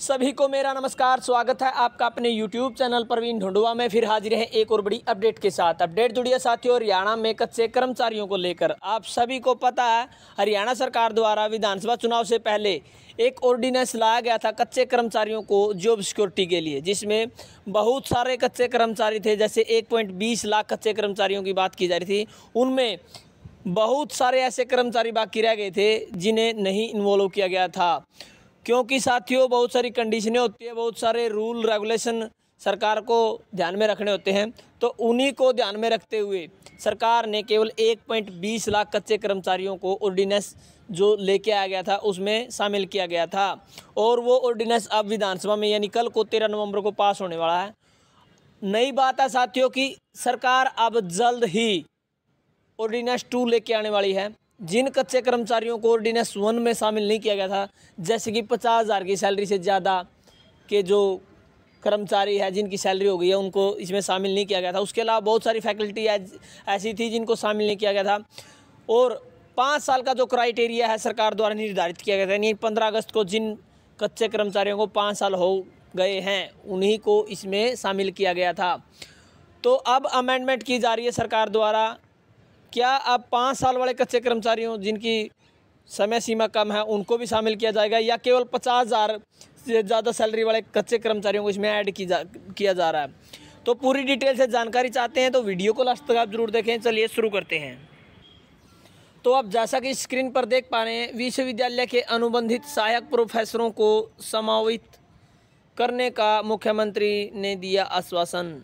सभी को मेरा नमस्कार स्वागत है आपका अपने YouTube चैनल प्रवीण ढुंडवा में फिर हाजिर है एक और बड़ी अपडेट के साथ अपडेट जुड़िए साथियों हरियाणा में कच्चे कर्मचारियों को लेकर आप सभी को पता है हरियाणा सरकार द्वारा विधानसभा चुनाव से पहले एक ऑर्डिनेंस लाया गया था कच्चे कर्मचारियों को जॉब सिक्योरिटी के लिए जिसमें बहुत सारे कच्चे कर्मचारी थे जैसे एक लाख कच्चे कर्मचारियों की बात की जा रही थी उनमें बहुत सारे ऐसे कर्मचारी बाकी रह गए थे जिन्हें नहीं इन्वॉल्व किया गया था क्योंकि साथियों बहुत सारी कंडीशनें होती है बहुत सारे रूल रेगुलेशन सरकार को ध्यान में रखने होते हैं तो उन्हीं को ध्यान में रखते हुए सरकार ने केवल एक पॉइंट बीस लाख कच्चे कर्मचारियों को ऑर्डिनेंस जो लेके आया गया था उसमें शामिल किया गया था और वो ऑर्डिनेंस अब विधानसभा में यानी कल को तेरह नवंबर को पास होने वाला है नई बात है साथियों की सरकार अब जल्द ही ऑर्डिनेंस टू लेके आने वाली है जिन कच्चे कर्मचारियों को ऑर्डिनेंस वन में शामिल नहीं किया गया था जैसे कि पचास हज़ार की सैलरी से ज़्यादा के जो कर्मचारी है जिनकी सैलरी हो गई है उनको इसमें शामिल नहीं किया गया था उसके अलावा बहुत सारी फैकल्टी ऐसी थी जिनको शामिल नहीं किया गया था और पाँच साल का जो क्राइटेरिया है सरकार द्वारा निर्धारित किया गया था यानी पंद्रह अगस्त को जिन कच्चे कर्मचारियों को पाँच साल हो गए हैं उन्हीं को इसमें शामिल किया गया था तो अब अमेंडमेंट की जा रही है सरकार द्वारा क्या आप पाँच साल वाले कच्चे कर्मचारियों जिनकी समय सीमा कम है उनको भी शामिल किया जाएगा या केवल पचास हज़ार से ज़्यादा सैलरी वाले कच्चे कर्मचारियों को इसमें ऐड की जा किया जा रहा है तो पूरी डिटेल से जानकारी चाहते हैं तो वीडियो को लास्ट तक आप जरूर देखें चलिए शुरू करते हैं तो आप जैसा कि स्क्रीन पर देख पा रहे हैं विश्वविद्यालय के अनुबंधित सहायक प्रोफेसरों को समावित करने का मुख्यमंत्री ने दिया आश्वासन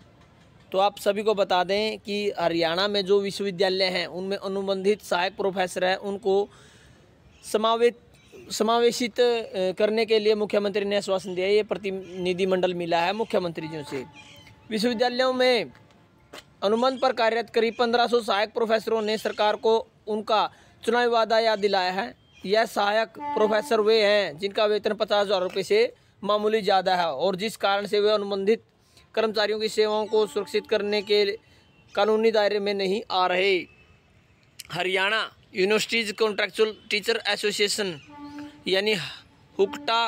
तो आप सभी को बता दें कि हरियाणा में जो विश्वविद्यालय हैं उनमें अनुबंधित सहायक प्रोफेसर हैं उनको समावित समावेशित करने के लिए मुख्यमंत्री ने आश्वासन दिया ये प्रतिनिधिमंडल मिला है मुख्यमंत्री जी से विश्वविद्यालयों में अनुबंध पर कार्यरत करीब 1500 सहायक प्रोफेसरों ने सरकार को उनका चुनावी वादा याद दिलाया है यह सहायक प्रोफेसर वे हैं जिनका वेतन पचास हज़ार रुपये से मामूली ज़्यादा है और जिस कारण से वे अनुबंधित कर्मचारियों की सेवाओं को सुरक्षित करने के कानूनी दायरे में नहीं आ रहे Haryana universities contractual teacher association यानी हुक्टा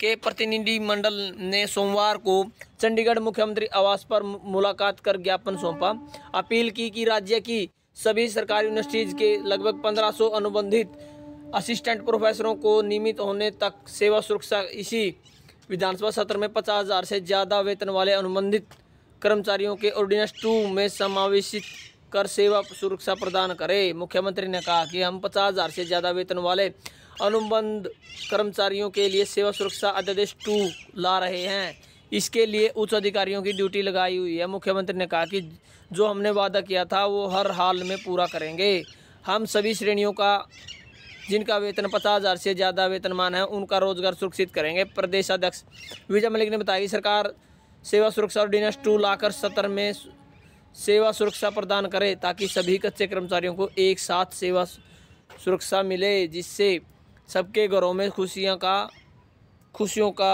के प्रतिनिधिमंडल ने सोमवार को चंडीगढ़ मुख्यमंत्री आवास पर मुलाकात कर ज्ञापन सौंपा अपील की कि राज्य की सभी सरकारी यूनिवर्सिटीज के लगभग 1500 अनुबंधित असिस्टेंट प्रोफेसरों को नियमित होने तक सेवा सुरक्षा इसी विधानसभा सत्र में पचास हजार से ज़्यादा वेतन वाले अनुबंधित कर्मचारियों के ऑर्डिनेंस टू में समावेशित कर सेवा सुरक्षा प्रदान करे मुख्यमंत्री ने कहा कि हम पचास हजार से ज़्यादा वेतन वाले अनुबंध कर्मचारियों के लिए सेवा सुरक्षा अध्यादेश टू ला रहे हैं इसके लिए उच्च अधिकारियों की ड्यूटी लगाई हुई है मुख्यमंत्री ने कहा कि जो हमने वादा किया था वो हर हाल में पूरा करेंगे हम सभी श्रेणियों का जिनका वेतन पचास हज़ार से ज़्यादा वेतनमान है उनका रोजगार सुरक्षित करेंगे प्रदेश अध्यक्ष विजय मलिक ने बताया कि सरकार सेवा सुरक्षा ऑर्डिनेंस टू लाकर सत्र में सेवा सुरक्षा प्रदान करे ताकि सभी कच्चे कर्मचारियों को एक साथ सेवा सुरक्षा मिले जिससे सबके घरों में खुशियाँ का खुशियों का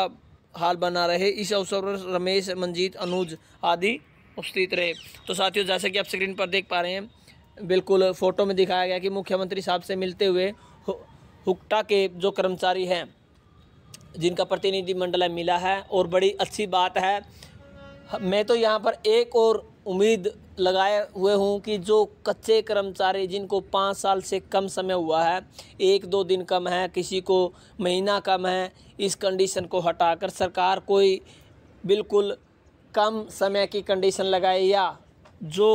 हाल बना रहे इस अवसर पर रमेश मंजीत अनुज आदि उपस्थित रहे तो साथियों जैसे कि आप स्क्रीन पर देख पा रहे हैं बिल्कुल फ़ोटो में दिखाया गया कि मुख्यमंत्री साहब से मिलते हुए हुक्टा के जो कर्मचारी हैं जिनका प्रतिनिधिमंडल मिला है और बड़ी अच्छी बात है मैं तो यहाँ पर एक और उम्मीद लगाए हुए हूँ कि जो कच्चे कर्मचारी जिनको पाँच साल से कम समय हुआ है एक दो दिन कम है किसी को महीना कम है इस कंडीशन को हटाकर सरकार कोई बिल्कुल कम समय की कंडीशन लगाए या जो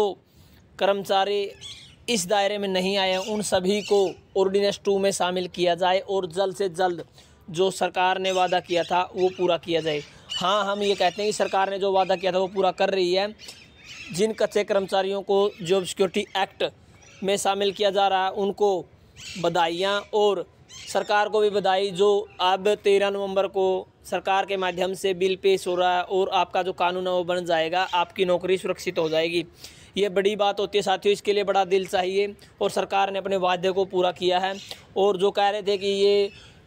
कर्मचारी इस दायरे में नहीं आए उन सभी को ऑर्डिनेंस टू में शामिल किया जाए और जल्द से जल्द जो सरकार ने वादा किया था वो पूरा किया जाए हाँ हम ये कहते हैं कि सरकार ने जो वादा किया था वो पूरा कर रही है जिन कच्चे कर्मचारियों को जॉब सिक्योरिटी एक्ट में शामिल किया जा रहा है उनको बधाइयाँ और सरकार को भी बधाई जो अब तेरह नवंबर को सरकार के माध्यम से बिल पेश हो रहा है और आपका जो कानून है वो बन जाएगा आपकी नौकरी सुरक्षित हो जाएगी ये बड़ी बात होती है साथियों इसके लिए बड़ा दिल चाहिए और सरकार ने अपने वादे को पूरा किया है और जो कह रहे थे कि ये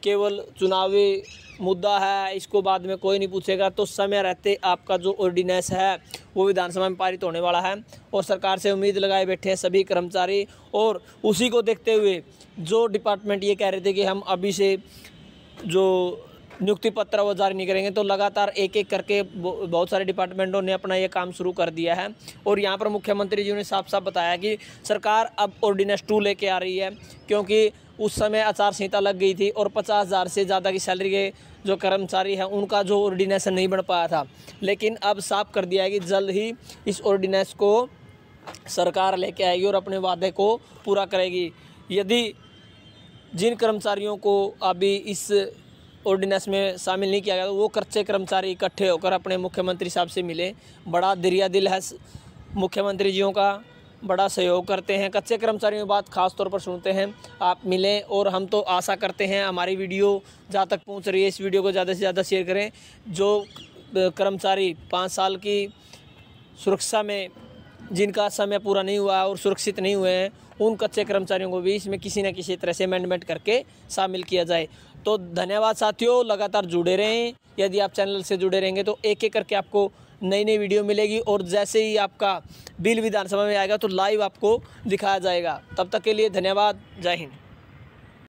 केवल चुनावी मुद्दा है इसको बाद में कोई नहीं पूछेगा तो समय रहते आपका जो ऑर्डिनेंस है वो विधानसभा में पारित होने वाला है और सरकार से उम्मीद लगाए बैठे हैं सभी कर्मचारी और उसी को देखते हुए जो डिपार्टमेंट ये कह रहे थे कि हम अभी से जो नियुक्ति पत्र वो जारी नहीं करेंगे तो लगातार एक एक करके बहुत सारे डिपार्टमेंटों ने अपना ये काम शुरू कर दिया है और यहाँ पर मुख्यमंत्री जी ने साफ साफ बताया कि सरकार अब ऑर्डिनेंस टू लेके आ रही है क्योंकि उस समय आचार संहिता लग गई थी और पचास हज़ार से ज़्यादा की सैलरी के जो कर्मचारी हैं उनका जो ऑर्डिनेंस नहीं बन पाया था लेकिन अब साफ कर दिया है कि जल्द ही इस ऑर्डिनेंस को सरकार लेके आएगी और अपने वादे को पूरा करेगी यदि जिन कर्मचारियों को अभी इस ऑर्डिनेंस में शामिल नहीं किया गया तो वो कच्चे कर्मचारी इकट्ठे होकर अपने मुख्यमंत्री साहब से मिले बड़ा दरिया दिल है मुख्यमंत्री जियों का बड़ा सहयोग करते हैं कच्चे कर्मचारियों की बात खास तौर पर सुनते हैं आप मिलें और हम तो आशा करते हैं हमारी वीडियो जहाँ तक पहुँच रही है इस वीडियो को ज़्यादा से ज़्यादा शेयर करें जो कर्मचारी पाँच साल की सुरक्षा में जिनका समय पूरा नहीं हुआ और सुरक्षित नहीं हुए हैं उन कच्चे कर्मचारियों को भी इसमें किसी न किसी तरह से अमेंडमेंट करके शामिल किया जाए तो धन्यवाद साथियों लगातार जुड़े रहें यदि आप चैनल से जुड़े रहेंगे तो एक एक करके आपको नई नई वीडियो मिलेगी और जैसे ही आपका बिल विधानसभा में आएगा तो लाइव आपको दिखाया जाएगा तब तक के लिए धन्यवाद जय हिंद